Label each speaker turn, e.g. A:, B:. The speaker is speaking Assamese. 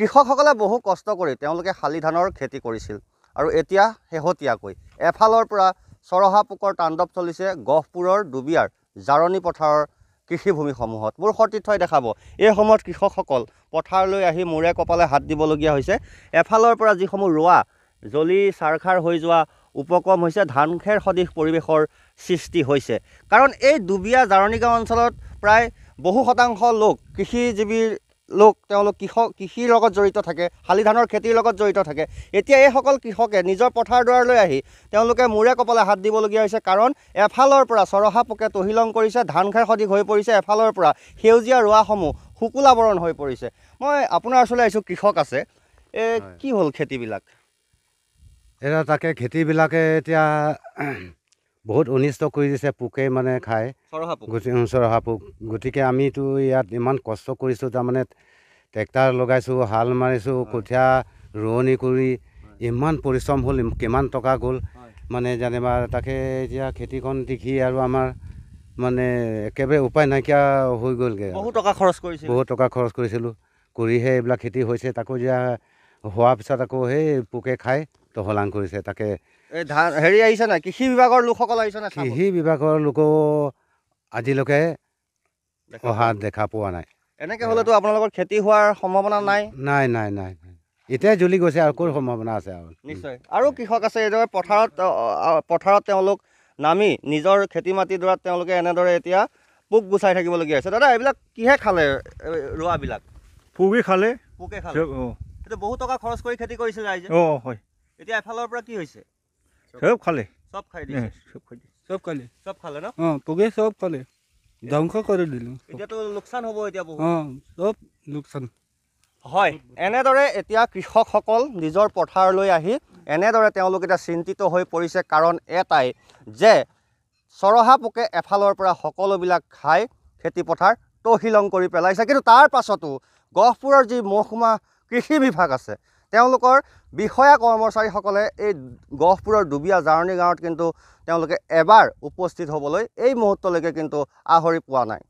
A: কৃষকসকলে বহু কষ্ট কৰি তেওঁলোকে শালি ধানৰ খেতি কৰিছিল আৰু এতিয়া শেহতীয়াকৈ এফালৰ পৰা চৰহা পোকৰ তাণ্ডৱ চলিছে গহপুৰৰ ডুবিয়াৰ জাৰণী পথাৰৰ কৃষিভূমিসমূহত মোৰ সতীৰ্থই দেখাব এই সময়ত কৃষকসকল পথাৰলৈ আহি মূৰে কপালে হাত দিবলগীয়া হৈছে এফালৰ পৰা যিসমূহ ৰোৱা জ্বলি চাৰখাৰ হৈ যোৱা উপক্ৰম হৈছে ধান খেৰ সদৃশ পৰিৱেশৰ সৃষ্টি হৈছে কাৰণ এই ডুবিয়া জাৰণী গাঁও অঞ্চলত প্ৰায় বহু শতাংশ লোক কৃষিজীৱিৰ লোক তেওঁলোক কৃষক কৃষিৰ লগত জড়িত থাকে শালি ধানৰ খেতিৰ লগত জড়িত থাকে এতিয়া এইসকল কৃষকে নিজৰ পথাৰ দুৱাৰলৈ আহি তেওঁলোকে মূৰে কপালে হাত দিবলগীয়া হৈছে কাৰণ এফালৰ পৰা চৰহা পোকে তহিলং কৰিছে ধান খেৰ সদিক হৈ পৰিছে এফালৰ পৰা সেউজীয়া ৰোৱাসমূহ শুকুলাবৰণ হৈ পৰিছে মই আপোনাৰ ওচৰলৈ আহিছোঁ কৃষক আছে এই কি হ'ল খেতিবিলাক
B: এতিয়া তাকে খেতিবিলাকে এতিয়া বহুত অনিষ্ট কৰি দিছে পোকে মানে খায় চৰহা পোক গতিকে আমিতো ইয়াত ইমান কষ্ট কৰিছোঁ তাৰমানে ট্ৰেক্টাৰ লগাইছোঁ হাল মাৰিছোঁ কঠীয়া ৰোৱনি কৰি ইমান পৰিশ্ৰম হ'ল কিমান টকা গ'ল মানে যেনিবা তাকে এতিয়া খেতিখন দেখি আৰু আমাৰ মানে একেবাৰে উপায় নাইকিয়া হৈ গ'লগৈ বহুত টকা খৰচ কৰিছিলোঁ বহুত টকা খৰচ কৰিছিলোঁ কৰিহে এইবিলাক খেতি হৈছে তাকো এতিয়া হোৱাৰ পিছত আকৌ সেই পোকে খায় টহলাং কৰিছে তাকে ধান হেৰি আহিছে নাই কৃষি বিভাগৰ লোকসকল আহিছে নাই কৃষি বিভাগৰ লোকো আজিলৈকে অহা দেখা পোৱা নাই
A: এনেকৈ হ'লেতো আপোনালোকৰ খেতি হোৱাৰ সম্ভাৱনা নাই
B: নাই নাই নাই এতিয়াই জ্বলি গৈছে আৰু ক'ৰ সম্ভাৱনা আছে আৰু
A: নিশ্চয় আৰু কৃষক আছে এইদৰে পথাৰত পথাৰত তেওঁলোক নামি নিজৰ খেতি মাটিডৰাত তেওঁলোকে এনেদৰে এতিয়া পোক গুচাই থাকিবলগীয়া হৈছে দাদা এইবিলাক কিহে খালে ৰোৱাবিলাক পোকে খালে পোকে খালে বহুত টকা খৰচ কৰি খেতি কৰিছিলে ৰাইজে অঁ হয় এতিয়া এফালৰ পৰা কি হৈছে চব খালে চব খাই দিছে চব খাই দিছে চব খালে চব খালে ন অঁ পগে এতিয়া কৃষকসকল নিজৰ পথাৰলৈ আহি এনেদৰে তেওঁলোক এতিয়া চিন্তিত হৈ পৰিছে কাৰণ এটাই যে চৰহা পোকে এফালৰ পৰা সকলোবিলাক খাই খেতিপথাৰ তহিলং কৰি পেলাইছে কিন্তু তাৰ পাছতো গহপুৰৰ যি মহকুমা কৃষি বিভাগ আছে তেওঁলোকৰ বিষয়া কৰ্মচাৰীসকলে এই গহপুৰৰ ডুবিয়া জাৰণি গাঁৱত কিন্তু তেওঁলোকে এবাৰ উপস্থিত হ'বলৈ এই মুহূৰ্তলৈকে কিন্তু আহৰি পোৱা নাই